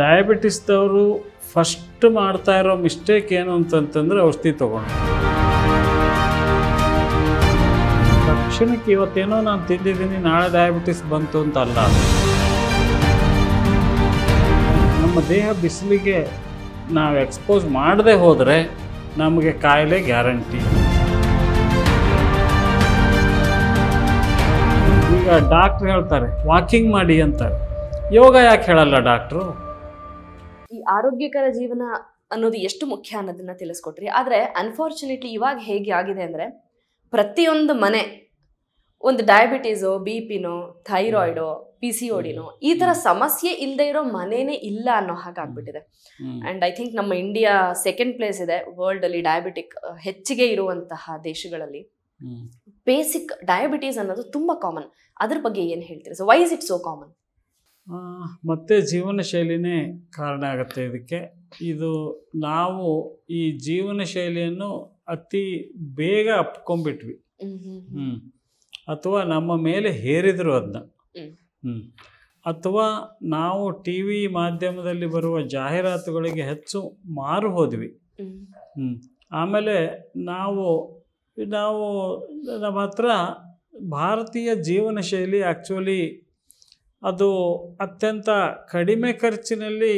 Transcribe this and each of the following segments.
ಡಯಾಬಿಟಿಸ್ದವರು first ಮಾಡ್ತಾ ಇರೋ mistake ಏನು ಅಂತಂತಂದರೆ ಔಷಧಿ ತೊಗೊಂಡು ತಕ್ಷಣಕ್ಕೆ ಇವತ್ತೇನೋ ನಾನು ತಿಂದಿದ್ದೀನಿ ನಾಳೆ ಡಯಾಬಿಟಿಸ್ ಬಂತು ಅಂತ ಅಲ್ಲ ನಮ್ಮ ದೇಹ ಬಿಸಿಲಿಗೆ ನಾವು ಎಕ್ಸ್ಪೋಸ್ ಮಾಡದೆ ಹೋದರೆ ನಮಗೆ ಕಾಯಿಲೆ ಗ್ಯಾರಂಟಿ ಈಗ ಡಾಕ್ಟ್ರ್ ಹೇಳ್ತಾರೆ ವಾಕಿಂಗ್ ಮಾಡಿ ಅಂತಾರೆ ಯೋಗ ಯಾಕೆ ಹೇಳಲ್ಲ ಡಾಕ್ಟ್ರು ಈ ಆರೋಗ್ಯಕರ ಜೀವನ ಅನ್ನೋದು ಎಷ್ಟು ಮುಖ್ಯ ಅನ್ನೋದನ್ನ ತಿಳಿಸ್ಕೊಟ್ರಿ ಆದರೆ ಅನ್ಫಾರ್ಚುನೇಟ್ಲಿ ಇವಾಗ ಹೇಗೆ ಆಗಿದೆ ಅಂದರೆ ಪ್ರತಿಯೊಂದು ಮನೆ ಒಂದು ಡಯಾಬಿಟೀಸು ಬಿ ಪಿನೋ ಥೈರಾಯ್ಡೋ ಪಿ ಸಿ ಓಡಿನೋ ಈ ಥರ ಸಮಸ್ಯೆ ಇಲ್ಲದೆ ಇರೋ ಮನೇನೆ ಇಲ್ಲ ಅನ್ನೋ ಹಾಗೆ ಆಗ್ಬಿಟ್ಟಿದೆ ಆ್ಯಂಡ್ ಐ ಥಿಂಕ್ ನಮ್ಮ ಇಂಡಿಯಾ ಸೆಕೆಂಡ್ ಪ್ಲೇಸ್ ಇದೆ ವರ್ಲ್ಡಲ್ಲಿ ಡಯಾಬಿಟಿಕ್ ಹೆಚ್ಚಿಗೆ ಇರುವಂತಹ ದೇಶಗಳಲ್ಲಿ ಬೇಸಿಕ್ ಡಯಾಬಿಟೀಸ್ ಅನ್ನೋದು ತುಂಬ ಕಾಮನ್ ಅದ್ರ ಬಗ್ಗೆ ಏನು ಹೇಳ್ತೀರಿ so why is it so common ಮತ್ತೆ ಜೀವನ ಶೈಲಿನೇ ಕಾರಣ ಆಗುತ್ತೆ ಇದಕ್ಕೆ ಇದು ನಾವು ಈ ಜೀವನ ಶೈಲಿಯನ್ನು ಅತಿ ಬೇಗ ಅಪ್ಕೊಂಡ್ಬಿಟ್ವಿ ಹ್ಞೂ ಅಥವಾ ನಮ್ಮ ಮೇಲೆ ಹೇರಿದರು ಅದನ್ನ ಹ್ಞೂ ಅಥವಾ ನಾವು ಟಿ ವಿ ಮಾಧ್ಯಮದಲ್ಲಿ ಬರುವ ಜಾಹೀರಾತುಗಳಿಗೆ ಹೆಚ್ಚು ಮಾರು ಹೋದ್ವಿ ಹ್ಞೂ ಆಮೇಲೆ ನಾವು ನಾವು ನಮ್ಮ ಹತ್ರ ಭಾರತೀಯ ಜೀವನ ಶೈಲಿ ಆ್ಯಕ್ಚುಲಿ ಅದು ಅತ್ಯಂತ ಕಡಿಮೆ ಖರ್ಚಿನಲ್ಲಿ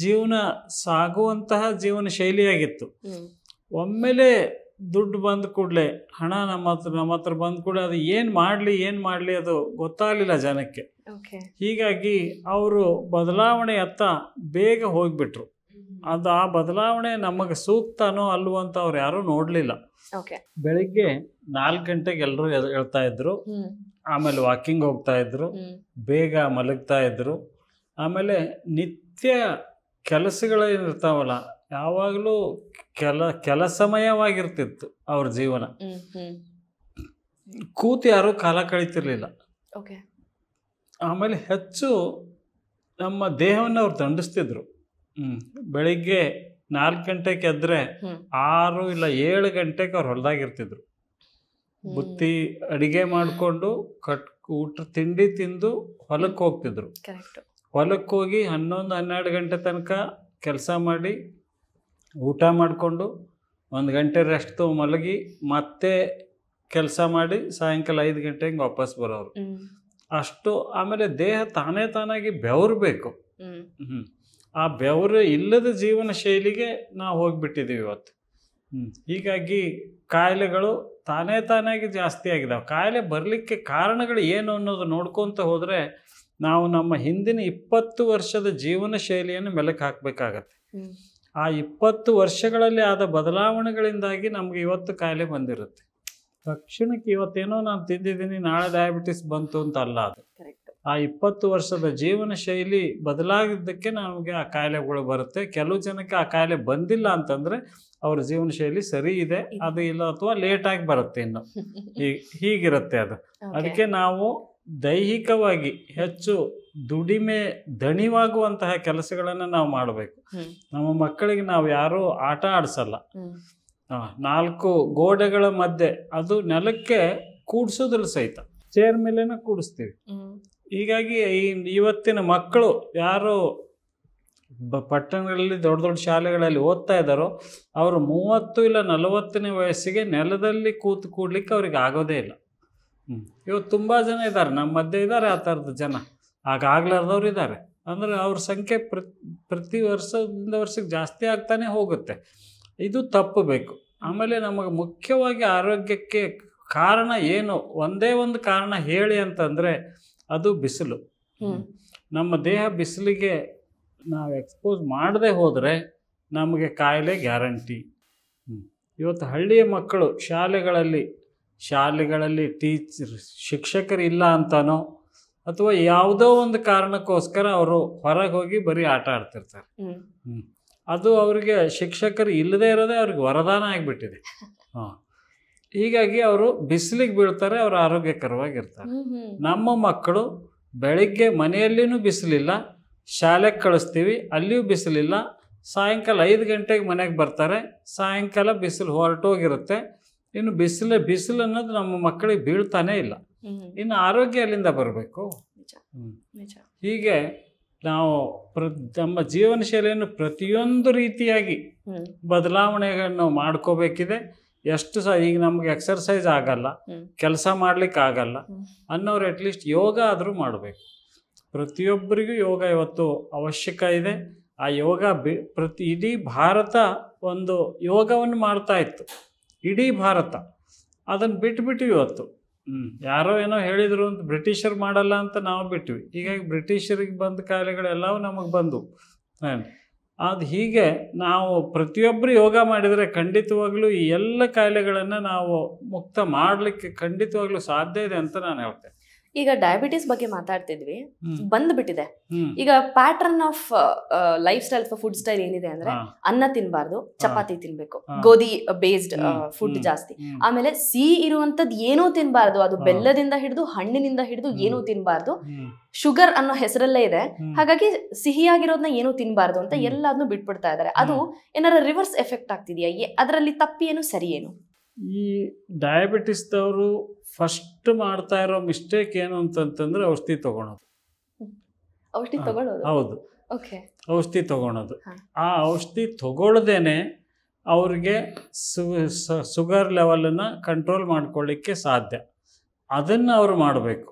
ಜೀವನ ಸಾಗುವಂತಹ ಜೀವನ ಶೈಲಿಯಾಗಿತ್ತು ಒಮ್ಮೆಲೆ ದುಡ್ಡು ಬಂದ ಕೂಡಲೇ ಹಣ ನಮ್ಮ ಹತ್ರ ನಮ್ಮ ಹತ್ರ ಬಂದ ಕೂಡಲೇ ಅದು ಏನು ಮಾಡಲಿ ಏನು ಮಾಡಲಿ ಅದು ಗೊತ್ತಾಗಲಿಲ್ಲ ಜನಕ್ಕೆ ಹೀಗಾಗಿ ಅವರು ಬದಲಾವಣೆ ಅತ್ತ ಬೇಗ ಹೋಗಿಬಿಟ್ರು ಅದು ಆ ಬದಲಾವಣೆ ನಮಗೆ ಸೂಕ್ತನೋ ಅಲ್ವೋ ಅಂತ ಅವ್ರು ಯಾರೂ ನೋಡಲಿಲ್ಲ ಬೆಳಿಗ್ಗೆ ನಾಲ್ಕು ಗಂಟೆಗೆ ಎಲ್ಲರೂ ಹೇಳ್ತಾ ಇದ್ರು ಆಮೇಲೆ ವಾಕಿಂಗ್ ಹೋಗ್ತಾ ಇದ್ರು ಬೇಗ ಮಲಗ್ತಾ ಇದ್ರು ಆಮೇಲೆ ನಿತ್ಯ ಕೆಲಸಗಳೇನಿರ್ತಾವಲ್ಲ ಯಾವಾಗಲೂ ಕೆಲ ಕೆಲಸಮಯವಾಗಿರ್ತಿತ್ತು ಅವ್ರ ಜೀವನ ಕೂತು ಯಾರೂ ಕಾಲ ಕಳೀತಿರ್ಲಿಲ್ಲ ಆಮೇಲೆ ಹೆಚ್ಚು ನಮ್ಮ ದೇಹವನ್ನು ಅವ್ರು ದಂಡಿಸ್ತಿದ್ರು ಬೆಳಿಗ್ಗೆ ನಾಲ್ಕು ಗಂಟೆಗೆ ಎದ್ರೆ ಆರು ಇಲ್ಲ ಏಳು ಗಂಟೆಗೆ ಅವ್ರು ಹೊಲದಾಗಿರ್ತಿದ್ರು ಬುತ್ತಿ ಅಡಿಗೆ ಮಾಡಿಕೊಂಡು ಕಟ್ ಊಟ ತಿಂಡಿ ತಿಂದು ಹೊಲಕ್ಕೆ ಹೋಗ್ತಿದ್ರು ಹೊಲಕ್ಕೆ ಹೋಗಿ ಹನ್ನೊಂದು ಹನ್ನೆರಡು ಗಂಟೆ ತನಕ ಕೆಲಸ ಮಾಡಿ ಊಟ ಮಾಡಿಕೊಂಡು ಒಂದು ಗಂಟೆ ರೆಸ್ಟ್ ಮಲಗಿ ಮತ್ತೆ ಕೆಲಸ ಮಾಡಿ ಸಾಯಂಕಾಲ ಐದು ಗಂಟೆ ಗಂಟೆಗೆ ವಾಪಸ್ ಬರೋರು ಅಷ್ಟು ಆಮೇಲೆ ದೇಹ ತಾನೇ ತಾನಾಗಿ ಹ್ಞೂ ಆ ಬೆವರು ಇಲ್ಲದ ಜೀವನ ಶೈಲಿಗೆ ನಾವು ಹೋಗಿಬಿಟ್ಟಿದ್ದೀವಿ ಇವತ್ತು ಹೀಗಾಗಿ ಕಾಯಿಲೆಗಳು ತಾನೇ ತಾನಾಗಿ ಜಾಸ್ತಿ ಆಗಿದಾವೆ ಕಾಯಿಲೆ ಬರಲಿಕ್ಕೆ ಕಾರಣಗಳು ಏನು ಅನ್ನೋದು ನೋಡ್ಕೊತ ಹೋದರೆ ನಾವು ನಮ್ಮ ಹಿಂದಿನ ಇಪ್ಪತ್ತು ವರ್ಷದ ಜೀವನ ಶೈಲಿಯನ್ನು ಮೆಲಕ್ಕೆ ಹಾಕಬೇಕಾಗತ್ತೆ ಆ ಇಪ್ಪತ್ತು ವರ್ಷಗಳಲ್ಲಿ ಆದ ಬದಲಾವಣೆಗಳಿಂದಾಗಿ ನಮಗೆ ಇವತ್ತು ಕಾಯಿಲೆ ಬಂದಿರುತ್ತೆ ತಕ್ಷಣಕ್ಕೆ ಇವತ್ತೇನೋ ನಾನು ತಿಂದಿದ್ದೀನಿ ನಾಳೆ ಡಯಾಬಿಟಿಸ್ ಬಂತು ಅಂತ ಅಲ್ಲ ಅದು ಆ ಇಪ್ಪತ್ತು ವರ್ಷದ ಜೀವನ ಶೈಲಿ ಬದಲಾಗಿದ್ದಕ್ಕೆ ನಮಗೆ ಆ ಕಾಯಿಲೆಗಳು ಬರುತ್ತೆ ಕೆಲವು ಜನಕ್ಕೆ ಆ ಕಾಯಿಲೆ ಬಂದಿಲ್ಲ ಅಂತಂದರೆ ಅವ್ರ ಜೀವನ ಶೈಲಿ ಸರಿ ಇದೆ ಅದು ಇಲ್ಲ ಅಥವಾ ಲೇಟಾಗಿ ಬರುತ್ತೆ ಇನ್ನು ಹೀಗಿರುತ್ತೆ ಅದು ಅದಕ್ಕೆ ನಾವು ದೈಹಿಕವಾಗಿ ಹೆಚ್ಚು ದುಡಿಮೆ ದಣಿವಾಗುವಂತಹ ಕೆಲಸಗಳನ್ನು ನಾವು ಮಾಡಬೇಕು ನಮ್ಮ ಮಕ್ಕಳಿಗೆ ನಾವು ಯಾರೂ ಆಟ ಆಡಿಸಲ್ಲ ನಾಲ್ಕು ಗೋಡೆಗಳ ಮಧ್ಯೆ ಅದು ನೆಲಕ್ಕೆ ಕೂಡಿಸೋದ್ರಲ್ಲಿ ಸಹಿತ ಚೇರ್ ಮೇಲೆನ ಕೂಡಿಸ್ತೀವಿ ಹೀಗಾಗಿ ಇವತ್ತಿನ ಮಕ್ಕಳು ಯಾರು ಬ ಪಟ್ಟಣಗಳಲ್ಲಿ ದೊಡ್ಡ ದೊಡ್ಡ ಶಾಲೆಗಳಲ್ಲಿ ಓದ್ತಾ ಇದ್ದಾರೋ ಅವರು ಮೂವತ್ತು ಇಲ್ಲ ನಲವತ್ತನೇ ವಯಸ್ಸಿಗೆ ನೆಲದಲ್ಲಿ ಕೂತು ಕೂಡ್ಲಿಕ್ಕೆ ಅವ್ರಿಗೆ ಆಗೋದೇ ಇಲ್ಲ ಹ್ಞೂ ಇವತ್ತು ತುಂಬ ಜನ ಇದ್ದಾರೆ ನಮ್ಮ ಮಧ್ಯೆ ಇದ್ದಾರೆ ಆ ಥರದ ಜನ ಆಗಾಗ್ಲಾರ್ದವ್ರು ಇದ್ದಾರೆ ಅಂದರೆ ಅವ್ರ ಸಂಖ್ಯೆ ಪ್ರತಿ ಪ್ರತಿ ವರ್ಷದಿಂದ ವರ್ಷಕ್ಕೆ ಜಾಸ್ತಿ ಆಗ್ತಾನೆ ಹೋಗುತ್ತೆ ಇದು ತಪ್ಪಬೇಕು ಆಮೇಲೆ ನಮಗೆ ಮುಖ್ಯವಾಗಿ ಆರೋಗ್ಯಕ್ಕೆ ಕಾರಣ ಏನು ಒಂದೇ ಒಂದು ಕಾರಣ ಹೇಳಿ ಅಂತಂದರೆ ಅದು ಬಿಸಿಲು ನಮ್ಮ ದೇಹ ಬಿಸಿಲಿಗೆ ನಾವು ಎಕ್ಸ್ಪೋಸ್ ಮಾಡದೆ ಹೋದರೆ ನಮಗೆ ಕಾಯಿಲೆ ಗ್ಯಾರಂಟಿ ಇವತ್ತು ಹಳ್ಳಿಯ ಮಕ್ಕಳು ಶಾಲೆಗಳಲ್ಲಿ ಶಾಲೆಗಳಲ್ಲಿ ಶಿಕ್ಷಕರು ಶಿಕ್ಷಕರಿಲ್ಲ ಅಂತನೋ ಅಥವಾ ಯಾವುದೋ ಒಂದು ಕಾರಣಕ್ಕೋಸ್ಕರ ಅವರು ಹೊರಗೆ ಹೋಗಿ ಬರೀ ಆಟ ಆಡ್ತಿರ್ತಾರೆ ಅದು ಅವರಿಗೆ ಶಿಕ್ಷಕರು ಇಲ್ಲದೇ ಇರೋದೇ ಅವ್ರಿಗೆ ವರದಾನ ಆಗಿಬಿಟ್ಟಿದೆ ಹಾಂ ಹೀಗಾಗಿ ಅವರು ಬಿಸಿಲಿಗೆ ಬೀಳ್ತಾರೆ ಅವರು ಆರೋಗ್ಯಕರವಾಗಿರ್ತಾರೆ ನಮ್ಮ ಮಕ್ಕಳು ಬೆಳಿಗ್ಗೆ ಮನೆಯಲ್ಲಿನೂ ಬಿಸಿಲಿಲ್ಲ ಶಾಲೆಗೆ ಕಳಿಸ್ತೀವಿ ಅಲ್ಲಿಯೂ ಬಿಸಿಲಿಲ್ಲ ಸಾಯಂಕಾಲ ಐದು ಗಂಟೆಗೆ ಮನೆಗೆ ಬರ್ತಾರೆ ಸಾಯಂಕಾಲ ಬಿಸಿಲು ಹೊರಟೋಗಿರುತ್ತೆ ಇನ್ನು ಬಿಸಿಲು ಬಿಸಿಲು ಅನ್ನೋದು ನಮ್ಮ ಮಕ್ಕಳಿಗೆ ಬೀಳ್ತಾನೇ ಇಲ್ಲ ಇನ್ನು ಆರೋಗ್ಯ ಅಲ್ಲಿಂದ ಬರಬೇಕು ಹೀಗೆ ನಾವು ಪ್ರ ನಮ್ಮ ಜೀವನ ಶೈಲಿಯನ್ನು ಪ್ರತಿಯೊಂದು ರೀತಿಯಾಗಿ ಬದಲಾವಣೆಗಳನ್ನು ಮಾಡ್ಕೋಬೇಕಿದೆ ಎಷ್ಟು ಸಹ ಈಗ ನಮ್ಗೆ ಎಕ್ಸರ್ಸೈಸ್ ಆಗಲ್ಲ ಕೆಲಸ ಮಾಡ್ಲಿಕ್ಕೆ ಆಗಲ್ಲ ಅನ್ನೋರು ಅಟ್ಲೀಸ್ಟ್ ಯೋಗ ಆದರೂ ಮಾಡಬೇಕು ಪ್ರತಿಯೊಬ್ಬರಿಗೂ ಯೋಗ ಇವತ್ತು ಅವಶ್ಯಕ ಇದೆ ಆ ಯೋಗ ಬಿ ಪ್ರತಿ ಇಡೀ ಭಾರತ ಒಂದು ಯೋಗವನ್ನು ಮಾಡ್ತಾ ಇತ್ತು ಇಡೀ ಭಾರತ ಅದನ್ನು ಬಿಟ್ಬಿಟ್ಟು ಇವತ್ತು ಹ್ಞೂ ಯಾರೋ ಏನೋ ಹೇಳಿದರು ಅಂತ ಬ್ರಿಟಿಷರು ಮಾಡಲ್ಲ ಅಂತ ನಾವು ಬಿಟ್ವಿ ಹೀಗಾಗಿ ಬ್ರಿಟಿಷರಿಗೆ ಬಂದ ಕಾಯಿಲೆಗಳೆಲ್ಲವೂ ನಮಗೆ ಬಂದವು ಅದು ಹೀಗೆ ನಾವು ಪ್ರತಿಯೊಬ್ಬರು ಯೋಗ ಮಾಡಿದರೆ ಖಂಡಿತವಾಗಲೂ ಈ ಎಲ್ಲ ಕಾಯಿಲೆಗಳನ್ನು ನಾವು ಮುಕ್ತ ಮಾಡಲಿಕ್ಕೆ ಖಂಡಿತವಾಗಲೂ ಸಾಧ್ಯ ಇದೆ ಅಂತ ನಾನು ಹೇಳ್ತೇನೆ ಈಗ ಡಯಾಬಿಟಿಸ್ ಬಗ್ಗೆ ಮಾತಾಡ್ತಿದ್ವಿ ಬಂದ್ಬಿಟ್ಟಿದೆ ಈಗ pattern of lifestyle food style ಏನಿದೆ ಅಂದ್ರೆ ಅನ್ನ ತಿನ್ಬಾರ್ದು ಚಪಾತಿ ತಿನ್ಬೇಕು ಗೋಧಿ ಬೇಸ್ಡ್ ಫುಡ್ ಜಾಸ್ತಿ ಆಮೇಲೆ ಸಿಹಿ ಇರುವಂತದ್ ಏನೂ ತಿನ್ಬಾರ್ದು ಅದು ಬೆಲ್ಲದಿಂದ ಹಿಡಿದು ಹಣ್ಣಿನಿಂದ ಹಿಡಿದು ಏನೂ ತಿನ್ಬಾರ್ದು ಶುಗರ್ ಅನ್ನೋ ಹೆಸರಲ್ಲೇ ಇದೆ ಹಾಗಾಗಿ ಸಿಹಿಯಾಗಿರೋದನ್ನ ಏನೂ ತಿನ್ಬಾರ್ದು ಅಂತ ಎಲ್ಲಾದ್ನು ಬಿಟ್ಬಿಡ್ತಾ ಇದಾರೆ ಅದು ಏನಾರ ರಿವರ್ಸ್ ಎಫೆಕ್ಟ್ ಆಗ್ತಿದೆಯಾ ಅದರಲ್ಲಿ ತಪ್ಪಿ ಏನು ಸರಿ ಏನು ಈ ಡಯಾಬಿಟಿಸ್ದವರು ಫಸ್ಟ್ ಮಾಡ್ತಾ ಇರೋ ಮಿಸ್ಟೇಕ್ ಏನು ಅಂತಂತಂದ್ರೆ ಔಷಧಿ ತಗೊಳೋದು ಔಷಧಿ ತಗೊಳ್ಳೋದು ಹೌದು ಔಷಧಿ ತಗೊಳೋದು ಆ ಔಷಧಿ ತಗೊಳ್ದೇನೆ ಅವ್ರಿಗೆ ಸುಗರ್ ಲೆವೆಲನ್ನು ಕಂಟ್ರೋಲ್ ಮಾಡ್ಕೊಳ್ಳಿಕ್ಕೆ ಸಾಧ್ಯ ಅದನ್ನು ಅವರು ಮಾಡಬೇಕು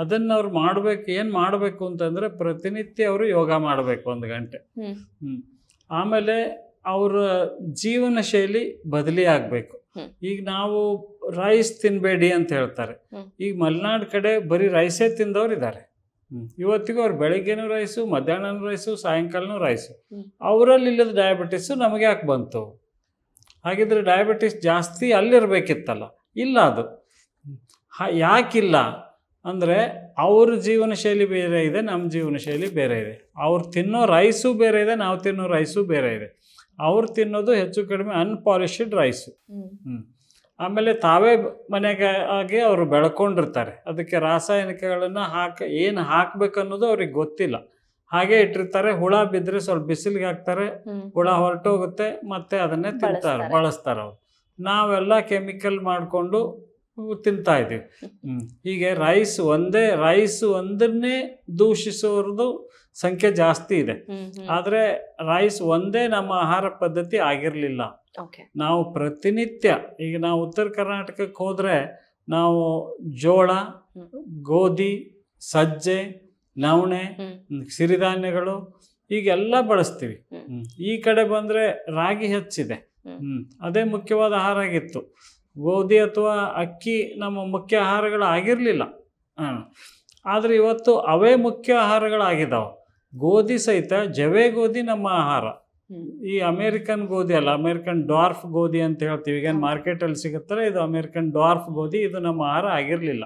ಅದನ್ನು ಅವ್ರು ಮಾಡಬೇಕು ಏನು ಮಾಡಬೇಕು ಅಂತಂದರೆ ಪ್ರತಿನಿತ್ಯ ಅವರು ಯೋಗ ಮಾಡಬೇಕು ಒಂದು ಗಂಟೆ ಆಮೇಲೆ ಅವರ ಜೀವನ ಶೈಲಿ ಬದಲಿ ಆಗಬೇಕು ಈಗ ನಾವು ರೈಸ್ ತಿನ್ಬೇಡಿ ಅಂತ ಹೇಳ್ತಾರೆ ಈಗ ಮಲೆನಾಡು ಕಡೆ ಬರೀ ರೈಸೇ ತಿಂದವ್ರು ಇದ್ದಾರೆ ಇವತ್ತಿಗೂ ಅವ್ರು ಬೆಳಿಗ್ಗೆನೂ ರೈಸು ಮಧ್ಯಾಹ್ನನೂ ರೈಸು ಸಾಯಂಕಾಲನೂ ರೈಸು ಅವರಲ್ಲಿ ಇಲ್ಲದ ಡಯಾಬಿಟಿಸು ನಮಗೆ ಯಾಕೆ ಬಂತು ಹಾಗಿದ್ರೆ ಡಯಾಬಿಟಿಸ್ ಜಾಸ್ತಿ ಅಲ್ಲಿರ್ಬೇಕಿತ್ತಲ್ಲ ಇಲ್ಲ ಅದು ಯಾಕಿಲ್ಲ ಅಂದರೆ ಅವ್ರ ಜೀವನ ಶೈಲಿ ಬೇರೆ ಇದೆ ನಮ್ಮ ಜೀವನ ಶೈಲಿ ಬೇರೆ ಇದೆ ಅವ್ರು ತಿನ್ನೋ ರೈಸು ಬೇರೆ ಇದೆ ನಾವು ತಿನ್ನೋ ರೈಸು ಬೇರೆ ಇದೆ ಅವ್ರು ತಿನ್ನೋದು ಹೆಚ್ಚು ಕಡಿಮೆ ಅನ್ಪಾಲಿಶ್ಡ್ ರೈಸು ಆಮೇಲೆ ತಾವೇ ಮನೆಗೆ ಆಗಿ ಅವರು ಬೆಳ್ಕೊಂಡಿರ್ತಾರೆ ಅದಕ್ಕೆ ರಾಸಾಯನಿಕಗಳನ್ನು ಹಾಕಿ ಏನು ಅನ್ನೋದು ಅವ್ರಿಗೆ ಗೊತ್ತಿಲ್ಲ ಹಾಗೆ ಇಟ್ಟಿರ್ತಾರೆ ಹುಳ ಬಿದ್ದರೆ ಸ್ವಲ್ಪ ಬಿಸಿಲಿಗೆ ಹಾಕ್ತಾರೆ ಹುಳ ಹೊರಟೋಗುತ್ತೆ ಮತ್ತೆ ಅದನ್ನೇ ತಿಂತಾರೆ ಬಳಸ್ತಾರೆ ಅವರು ನಾವೆಲ್ಲ ಕೆಮಿಕಲ್ ಮಾಡಿಕೊಂಡು ತಿಂತಾ ಇದ್ದೀವಿ ಹೀಗೆ ರೈಸ್ ಒಂದೇ ರೈಸ್ ಒಂದನ್ನೇ ದೂಷಿಸೋರ್ದು ಸಂಖ್ಯೆ ಜಾಸ್ತಿ ಇದೆ ಆದರೆ ರೈಸ್ ಒಂದೇ ನಮ್ಮ ಆಹಾರ ಪದ್ಧತಿ ಆಗಿರಲಿಲ್ಲ ನಾವು ಪ್ರತಿನಿತ್ಯ ಈಗ ನಾವು ಉತ್ತರ ಕರ್ನಾಟಕಕ್ಕೆ ಹೋದರೆ ನಾವು ಜೋಳ ಗೋಧಿ ಸಜ್ಜೆ ನವಣೆ ಸಿರಿಧಾನ್ಯಗಳು ಈಗೆಲ್ಲ ಬಳಸ್ತೀವಿ ಈ ಕಡೆ ಬಂದರೆ ರಾಗಿ ಹೆಚ್ಚಿದೆ ಅದೇ ಮುಖ್ಯವಾದ ಆಹಾರ ಆಗಿತ್ತು ಗೋಧಿ ಅಥವಾ ಅಕ್ಕಿ ನಮ್ಮ ಮುಖ್ಯ ಆಹಾರಗಳು ಆಗಿರಲಿಲ್ಲ ಆದರೆ ಇವತ್ತು ಅವೇ ಮುಖ್ಯ ಆಹಾರಗಳಾಗಿದ್ದಾವೆ ಗೋಧಿ ಸಹಿತ ಜವೆ ಗೋಧಿ ನಮ್ಮ ಆಹಾರ ಈ ಅಮೇರಿಕನ್ ಗೋಧಿ ಅಲ್ಲ ಅಮೇರಿಕನ್ ಡಾರ್ಫ್ ಗೋಧಿ ಅಂತ ಹೇಳ್ತೀವಿ ಈಗ ಮಾರ್ಕೆಟಲ್ಲಿ ಸಿಗುತ್ತಲ್ಲ ಇದು ಅಮೇರಿಕನ್ ಡಾರ್ಫ್ ಗೋಧಿ ಇದು ನಮ್ಮ ಆಹಾರ ಆಗಿರಲಿಲ್ಲ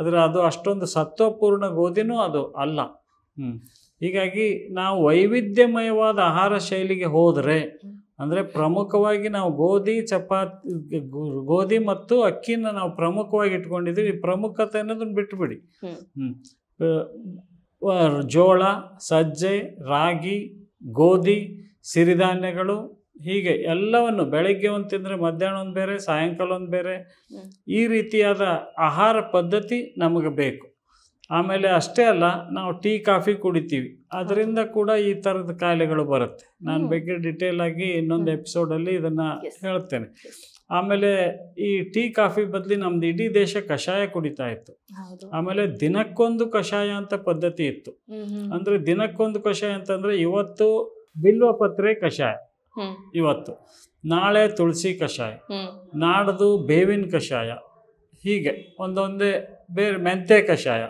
ಆದರೆ ಅದು ಅಷ್ಟೊಂದು ಸತ್ವಪೂರ್ಣ ಗೋಧಿನೂ ಅದು ಅಲ್ಲ ಹೀಗಾಗಿ ನಾವು ವೈವಿಧ್ಯಮಯವಾದ ಆಹಾರ ಶೈಲಿಗೆ ಹೋದರೆ ಅಂದರೆ ಪ್ರಮುಖವಾಗಿ ನಾವು ಗೋಧಿ ಚಪಾತಿ ಗೋಧಿ ಮತ್ತು ಅಕ್ಕಿನ ನಾವು ಪ್ರಮುಖವಾಗಿ ಇಟ್ಕೊಂಡಿದ್ದೀವಿ ಪ್ರಮುಖತೆ ಅನ್ನೋದನ್ನು ಬಿಟ್ಟುಬಿಡಿ ಹ್ಞೂ ಜೋಳ ಸಜ್ಜೆ ರಾಗಿ ಗೋಧಿ ಸಿರಿಧಾನ್ಯಗಳು ಹೀಗೆ ಎಲ್ಲವನ್ನು ಬೆಳಗ್ಗೆ ಒಂದು ತಿಂದರೆ ಮಧ್ಯಾಹ್ನ ಒಂದು ಬೇರೆ ಸಾಯಂಕಾಲ ಒಂದು ಬೇರೆ ಈ ರೀತಿಯಾದ ಆಹಾರ ಪದ್ಧತಿ ನಮಗೆ ಬೇಕು ಆಮೇಲೆ ಅಷ್ಟೇ ಅಲ್ಲ ನಾವು ಟೀ ಕಾಫಿ ಕುಡಿತೀವಿ ಅದರಿಂದ ಕೂಡ ಈ ಥರದ ಕಾಯಿಲೆಗಳು ಬರುತ್ತೆ ನಾನು ಬಗ್ಗೆ ಡಿಟೇಲ್ ಆಗಿ ಇನ್ನೊಂದು ಎಪಿಸೋಡಲ್ಲಿ ಇದನ್ನು ಹೇಳ್ತೇನೆ ಆಮೇಲೆ ಈ ಟೀ ಕಾಫಿ ಬದಲಿ ನಮ್ದು ಇಡೀ ದೇಶ ಕಷಾಯ ಕುಡಿತಾ ಇತ್ತು ಆಮೇಲೆ ದಿನಕ್ಕೊಂದು ಕಷಾಯ ಅಂತ ಪದ್ಧತಿ ಇತ್ತು ಅಂದ್ರೆ ದಿನಕ್ಕೊಂದು ಕಷಾಯ ಅಂತಂದ್ರೆ ಇವತ್ತು ಬಿಲ್ವಪತ್ರೆ ಕಷಾಯ ಇವತ್ತು ನಾಳೆ ತುಳಸಿ ಕಷಾಯ ನಾಡ್ದು ಬೇವಿನ ಕಷಾಯ ಹೀಗೆ ಒಂದೊಂದೇ ಬೇರೆ ಮೆಂತೆ ಕಷಾಯ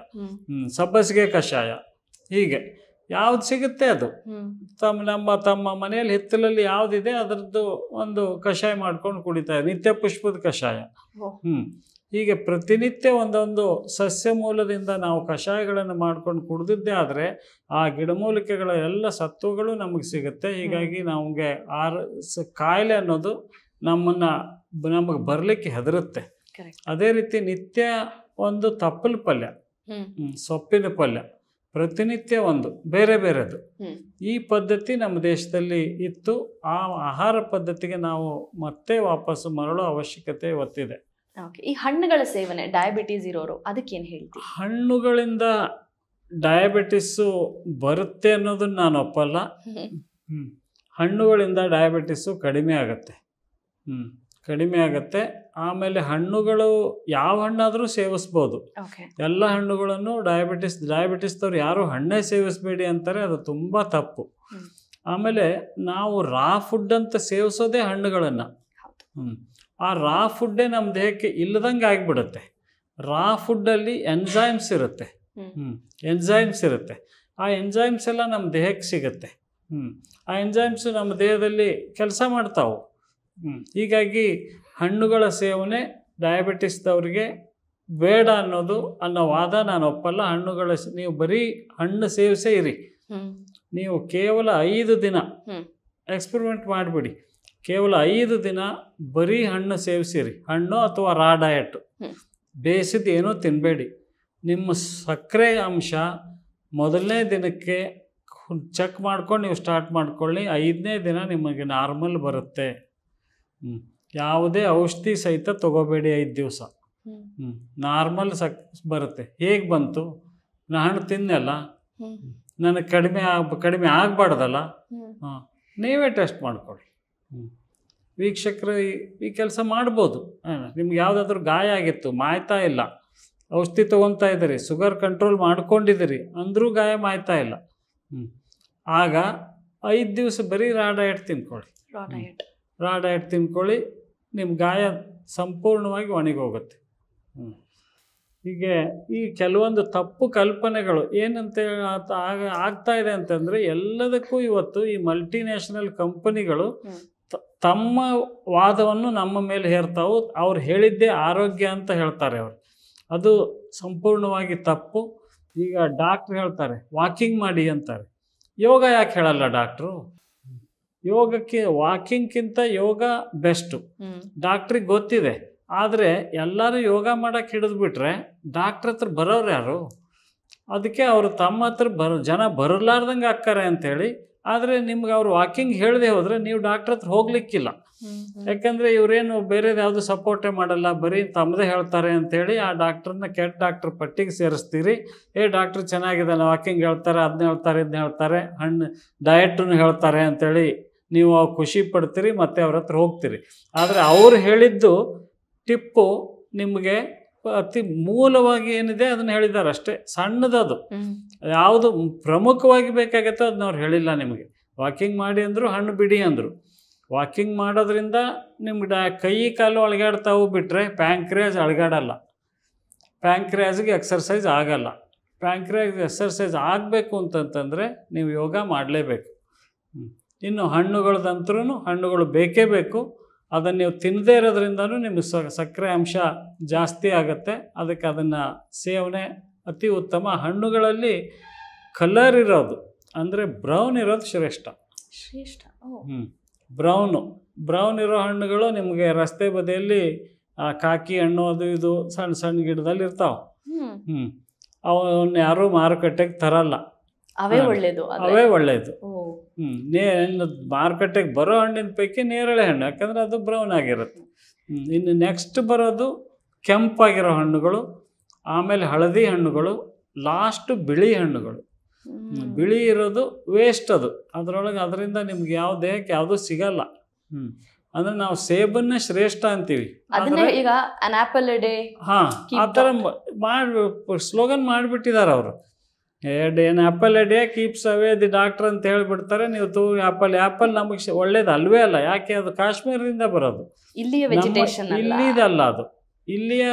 ಸಬ್ಬಸಿಗೆ ಕಷಾಯ ಹೀಗೆ ಯಾವ್ದು ಸಿಗುತ್ತೆ ಅದು ತಮ್ಮ ನಮ್ಮ ತಮ್ಮ ಮನೆಯಲ್ಲಿ ಹಿತ್ತಲಲ್ಲಿ ಯಾವ್ದಿದೆ ಅದರದ್ದು ಒಂದು ಕಷಾಯ ಮಾಡ್ಕೊಂಡು ಕುಡಿತಾ ನಿತ್ಯ ಪುಷ್ಪದ ಕಷಾಯ ಹ್ಮ್ ಹೀಗೆ ಪ್ರತಿನಿತ್ಯ ಒಂದೊಂದು ಸಸ್ಯ ಮೂಲದಿಂದ ನಾವು ಕಷಾಯಗಳನ್ನು ಮಾಡ್ಕೊಂಡು ಕುಡಿದಿದ್ದೇ ಆದರೆ ಆ ಗಿಡಮೂಲಿಕೆಗಳ ಎಲ್ಲ ಸತ್ವಗಳು ನಮಗೆ ಸಿಗುತ್ತೆ ಹೀಗಾಗಿ ನಮಗೆ ಆರ್ ಕಾಯಿಲೆ ಅನ್ನೋದು ನಮ್ಮನ್ನು ನಮಗೆ ಬರಲಿಕ್ಕೆ ಹೆದರುತ್ತೆ ಅದೇ ರೀತಿ ನಿತ್ಯ ಒಂದು ತಪ್ಪಲ ಪಲ್ಯ ಸೊಪ್ಪಿನ ಪಲ್ಯ ಪ್ರತಿನಿತ್ಯ ಒಂದು ಬೇರೆ ಬೇರೆದು ಈ ಪದ್ಧತಿ ನಮ್ಮ ದೇಶದಲ್ಲಿ ಇತ್ತು ಆ ಆಹಾರ ಪದ್ಧತಿಗೆ ನಾವು ಮತ್ತೆ ವಾಪಸ್ಸು ಮರಳೋ ಅವಶ್ಯಕತೆ ಒತ್ತಿದೆ ಈ ಹಣ್ಣುಗಳ ಸೇವನೆ ಡಯಾಬಿಟೀಸ್ ಇರೋರು ಅದಕ್ಕೇನು ಹೇಳ್ತೀವಿ ಹಣ್ಣುಗಳಿಂದ ಡಯಾಬಿಟಿಸ್ಸು ಬರುತ್ತೆ ಅನ್ನೋದನ್ನ ನಾನು ಒಪ್ಪಲ್ಲ ಹಣ್ಣುಗಳಿಂದ ಡಯಾಬಿಟಿಸ್ಸು ಕಡಿಮೆ ಆಗುತ್ತೆ ಹ್ಞೂ ಕಡಿಮೆ ಆಗುತ್ತೆ ಆಮೇಲೆ ಹಣ್ಣುಗಳು ಯಾವ ಹಣ್ಣಾದರೂ ಸೇವಿಸ್ಬೋದು ಎಲ್ಲ ಹಣ್ಣುಗಳನ್ನು ಡಯಾಬಿಟಿಸ್ ಡಯಾಬಿಟಿಸ್ದವ್ರು ಯಾರು ಹಣ್ಣೇ ಸೇವಿಸಬೇಡಿ ಅಂತಾರೆ ಅದು ತುಂಬ ತಪ್ಪು ಆಮೇಲೆ ನಾವು ರಾ ಫುಡ್ ಅಂತ ಸೇವಿಸೋದೇ ಹಣ್ಣುಗಳನ್ನು ಆ ರಾ ಫುಡ್ಡೇ ನಮ್ಮ ದೇಹಕ್ಕೆ ಇಲ್ಲದಂಗೆ ಆಗಿಬಿಡುತ್ತೆ ರಾ ಫುಡ್ಡಲ್ಲಿ ಎನ್ಝೈಮ್ಸ್ ಇರುತ್ತೆ ಹ್ಞೂ ಎನ್ಝೈಮ್ಸ್ ಇರುತ್ತೆ ಆ ಎನ್ಝೈಮ್ಸ್ ಎಲ್ಲ ನಮ್ಮ ದೇಹಕ್ಕೆ ಸಿಗುತ್ತೆ ಹ್ಞೂ ಆ ಎನ್ಝೈಮ್ಸ್ ನಮ್ಮ ದೇಹದಲ್ಲಿ ಕೆಲಸ ಮಾಡ್ತಾವೆ ಹೀಗಾಗಿ ಹಣ್ಣುಗಳ ಸೇವನೆ ಡಯಾಬಿಟಿಸ್ದವ್ರಿಗೆ ಬೇಡ ಅನ್ನೋದು ಅನ್ನೋ ವಾದ ನಾನು ಒಪ್ಪಲ್ಲ ಹಣ್ಣುಗಳ ನೀವು ಬರೀ ಹಣ್ಣು ಸೇವಿಸೇ ಇರಿ ನೀವು ಕೇವಲ ಐದು ದಿನ ಎಕ್ಸ್ಪೆರಿಮೆಂಟ್ ಮಾಡಿಬಿಡಿ ಕೇವಲ ಐದು ದಿನ ಬರೀ ಹಣ್ಣು ಸೇವಿಸಿರಿ ಹಣ್ಣು ಅಥವಾ ರಾ ಡಯಟ್ ಬೇಯಿಸಿದ ಏನೂ ತಿನ್ನಬೇಡಿ ನಿಮ್ಮ ಸಕ್ಕರೆ ಅಂಶ ಮೊದಲನೇ ದಿನಕ್ಕೆ ಚೆಕ್ ಮಾಡ್ಕೊಂಡು ನೀವು ಸ್ಟಾರ್ಟ್ ಮಾಡ್ಕೊಳ್ಳಿ ಐದನೇ ದಿನ ನಿಮಗೆ ನಾರ್ಮಲ್ ಬರುತ್ತೆ ಯಾವುದೇ ಔಷಧಿ ಸಹಿತ ತಗೋಬೇಡಿ ಐದು ದಿವಸ ಹ್ಞೂ ನಾರ್ಮಲ್ ಸಕ್ ಬರುತ್ತೆ ಹೇಗೆ ಬಂತು ನಾನು ಹಣ್ಣು ತಿನ್ನಲ್ಲ ನನಗೆ ಕಡಿಮೆ ಆಗ ಕಡಿಮೆ ಆಗಬಾರ್ದಲ್ಲ ಹಾಂ ನೀವೇ ಟೆಸ್ಟ್ ಮಾಡಿಕೊಳ್ಳಿ ಹ್ಞೂ ವೀಕ್ಷಕರು ಈ ಕೆಲಸ ಮಾಡ್ಬೋದು ನಿಮ್ಗೆ ಯಾವುದಾದ್ರೂ ಗಾಯ ಆಗಿತ್ತು ಮಾಯ್ತಾ ಇಲ್ಲ ಔಷಧಿ ತೊಗೊತಾ ಇದ್ದೀರಿ ಶುಗರ್ ಕಂಟ್ರೋಲ್ ಮಾಡ್ಕೊಂಡಿದಿರಿ ಅಂದರೂ ಗಾಯ ಮಾಯ್ತಾ ಇಲ್ಲ ಹ್ಞೂ ಆಗ ಐದು ದಿವಸ ಬರೀ ರಾಡಯಟ್ ತಿನ್ಕೊಳ್ಳಿ ತಿನ್ಕೊಳ್ರಿ ರಾಡ ಹಿಟ್ಟು ತಿನ್ಕೊಳ್ಳಿ ನಿಮ್ಮ ಗಾಯ ಸಂಪೂರ್ಣವಾಗಿ ಒಣಗೋಗುತ್ತೆ ಹೀಗೆ ಈ ಕೆಲವೊಂದು ತಪ್ಪು ಕಲ್ಪನೆಗಳು ಏನಂತ ಆಗ ಆಗ್ತಾ ಇದೆ ಅಂತಂದರೆ ಎಲ್ಲದಕ್ಕೂ ಇವತ್ತು ಈ ಮಲ್ಟಿನ್ಯಾಷನಲ್ ಕಂಪನಿಗಳು ತಮ್ಮ ವಾದವನ್ನು ನಮ್ಮ ಮೇಲೆ ಹೇರ್ತಾವು ಅವ್ರು ಹೇಳಿದ್ದೇ ಆರೋಗ್ಯ ಅಂತ ಹೇಳ್ತಾರೆ ಅವರು ಅದು ಸಂಪೂರ್ಣವಾಗಿ ತಪ್ಪು ಈಗ ಡಾಕ್ಟ್ರು ಹೇಳ್ತಾರೆ ವಾಕಿಂಗ್ ಮಾಡಿ ಅಂತಾರೆ ಯೋಗ ಯಾಕೆ ಹೇಳಲ್ಲ ಡಾಕ್ಟ್ರು ಯೋಗಕ್ಕೆ ವಾಕಿಂಗ್ಗಿಂತ ಯೋಗ ಬೆಸ್ಟು ಡಾಕ್ಟ್ರಿಗೆ ಗೊತ್ತಿದೆ ಆದರೆ ಎಲ್ಲರೂ ಯೋಗ ಮಾಡೋಕ್ಕೆ ಹಿಡಿದ್ಬಿಟ್ರೆ ಡಾಕ್ಟ್ರ್ ಹತ್ರ ಬರೋರು ಯಾರು ಅದಕ್ಕೆ ಅವರು ತಮ್ಮ ಹತ್ರ ಬರ ಜನ ಬರಲಾರ್ದಂಗೆ ಹಾಕ್ತಾರೆ ಅಂಥೇಳಿ ಆದರೆ ನಿಮ್ಗೆ ಅವ್ರು ವಾಕಿಂಗ್ ಹೇಳದೆ ಹೋದರೆ ನೀವು ಡಾಕ್ಟ್ರ್ ಹತ್ರ ಹೋಗ್ಲಿಕ್ಕಿಲ್ಲ ಯಾಕಂದರೆ ಇವರೇನು ಬೇರೆದು ಯಾವುದು ಸಪೋರ್ಟೇ ಮಾಡಲ್ಲ ಬರೀ ತಮ್ಮದೇ ಹೇಳ್ತಾರೆ ಅಂತೇಳಿ ಆ ಡಾಕ್ಟ್ರನ್ನ ಕೆಟ್ಟ ಡಾಕ್ಟ್ರ್ ಪಟ್ಟಿಗೆ ಸೇರಿಸ್ತೀರಿ ಏ ಡಾಕ್ಟ್ರ್ ಚೆನ್ನಾಗಿದ್ದಾನೆ ವಾಕಿಂಗ್ ಹೇಳ್ತಾರೆ ಅದನ್ನ ಹೇಳ್ತಾರೆ ಇದನ್ನ ಹೇಳ್ತಾರೆ ಹಣ್ಣು ಡಯಟನ್ನು ಹೇಳ್ತಾರೆ ಅಂತೇಳಿ ನೀವು ಖುಷಿ ಪಡ್ತೀರಿ ಮತ್ತು ಅವ್ರ ಹತ್ರ ಹೋಗ್ತೀರಿ ಆದರೆ ಅವ್ರು ಹೇಳಿದ್ದು ಟಿಪ್ಪು ನಿಮಗೆ ಅತಿ ಮೂಲವಾಗಿ ಏನಿದೆ ಅದನ್ನು ಹೇಳಿದ್ದಾರೆ ಅಷ್ಟೇ ಸಣ್ಣದದು ಯಾವುದು ಪ್ರಮುಖವಾಗಿ ಬೇಕಾಗತ್ತೋ ಅದನ್ನ ಅವ್ರು ಹೇಳಿಲ್ಲ ನಿಮಗೆ ವಾಕಿಂಗ್ ಮಾಡಿ ಅಂದರು ಹಣ್ಣು ಬಿಡಿ ಅಂದರು ವಾಕಿಂಗ್ ಮಾಡೋದ್ರಿಂದ ನಿಮ್ಗೆ ಡಾ ಕೈ ಕಾಲು ಅಳಗಾಡ್ತಾವು ಬಿಟ್ಟರೆ ಪ್ಯಾಂಕ್ರೇಜ್ ಅಳಗಾಡಲ್ಲ ಪ್ಯಾಂಕ್ರೇಜ್ಗೆ ಎಕ್ಸರ್ಸೈಸ್ ಆಗಲ್ಲ ಪ್ಯಾಂಕ್ರೇಜ್ ಎಕ್ಸರ್ಸೈಸ್ ಆಗಬೇಕು ಅಂತಂತಂದರೆ ನೀವು ಯೋಗ ಮಾಡಲೇಬೇಕು ಇನ್ನು ಹಣ್ಣುಗಳದಂತರೂ ಹಣ್ಣುಗಳು ಬೇಕೇ ಬೇಕು ಅದನ್ನು ನೀವು ತಿನ್ನದೇ ಇರೋದ್ರಿಂದನೂ ನಿಮಗೆ ಸಕ್ಕರೆ ಅಂಶ ಜಾಸ್ತಿ ಆಗುತ್ತೆ ಅದಕ್ಕೆ ಅದನ್ನು ಸೇವನೆ ಅತಿ ಉತ್ತಮ ಹಣ್ಣುಗಳಲ್ಲಿ ಕಲರ್ ಇರೋದು ಅಂದರೆ ಬ್ರೌನ್ ಇರೋದು ಶ್ರೇಷ್ಠ ಶ್ರೇಷ್ಠ ಹ್ಞೂ ಬ್ರೌನು ಬ್ರೌನ್ ಇರೋ ಹಣ್ಣುಗಳು ನಿಮಗೆ ರಸ್ತೆ ಬದಿಯಲ್ಲಿ ಕಾಕಿ ಹಣ್ಣು ಅದು ಇದು ಸಣ್ಣ ಸಣ್ಣ ಗಿಡದಲ್ಲಿ ಇರ್ತಾವೆ ಹ್ಞೂ ಅವನ್ನ ಯಾರೂ ಮಾರುಕಟ್ಟೆಗೆ ತರಲ್ಲ ಅವೇ ಒಳ್ಳೇದು ಅವೇ ಒಳ್ಳೇದು ಮಾರ್ಕೆಟಿಗೆ ಬರೋ ಹಣ್ಣಿನ ಪೈಕಿ ನೇರಳೆ ಹಣ್ಣು ಯಾಕಂದ್ರೆ ಅದು ಬ್ರೌನ್ ಆಗಿರುತ್ತೆ ಇನ್ನು ನೆಕ್ಸ್ಟ್ ಬರೋದು ಕೆಂಪಾಗಿರೋ ಹಣ್ಣುಗಳು ಆಮೇಲೆ ಹಳದಿ ಹಣ್ಣುಗಳು ಲಾಸ್ಟ್ ಬಿಳಿ ಹಣ್ಣುಗಳು ಬಿಳಿ ಇರೋದು ವೇಸ್ಟ್ ಅದು ಅದರೊಳಗೆ ಅದರಿಂದ ನಿಮ್ಗೆ ಯಾವ ದೇಹಕ್ಕೆ ಯಾವುದೂ ಸಿಗಲ್ಲ ಹ್ಮ್ ಅಂದ್ರೆ ನಾವು ಸೇಬನ್ನ ಶ್ರೇಷ್ಠ ಅಂತೀವಿ ಈಗ ಹಾ ಆ ತರ ಸ್ಲೋಗನ್ ಮಾಡಿಬಿಟ್ಟಿದ್ದಾರೆ ಅವರು ಎರಡು ಏನು apple a day keeps away the doctor ಅಂತ ಹೇಳಿಬಿಡ್ತಾರೆ ನೀವು ತೂ ಆ್ಯಪಲ್ ಆ್ಯಪಲ್ ನಮಗೆ ಒಳ್ಳೇದು ಅಲ್ವೇ ಅಲ್ಲ ಯಾಕೆ ಅದು ಕಾಶ್ಮೀರದಿಂದ ಬರೋದು ಇಲ್ಲಿಯ ಇಲ್ಲಿದಲ್ಲ ಅದು ಇಲ್ಲಿಯ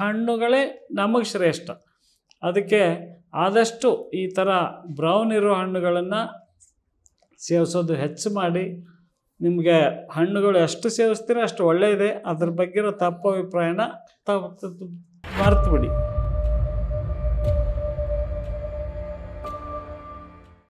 ಹಣ್ಣುಗಳೇ ನಮಗೆ ಶ್ರೇಷ್ಠ ಅದಕ್ಕೆ ಆದಷ್ಟು ಈ ಥರ ಬ್ರೌನ್ ಇರೋ ಹಣ್ಣುಗಳನ್ನು ಸೇವಿಸೋದು ಹೆಚ್ಚು ಮಾಡಿ ನಿಮಗೆ ಹಣ್ಣುಗಳು ಎಷ್ಟು ಸೇವಿಸ್ತೀರೋ ಅಷ್ಟು ಒಳ್ಳೆಯದೇ ಅದ್ರ ಬಗ್ಗೆ ಇರೋ ತಪ್ಪು ಅಭಿಪ್ರಾಯನ ತ ಮರ್ತುಬಿಡಿ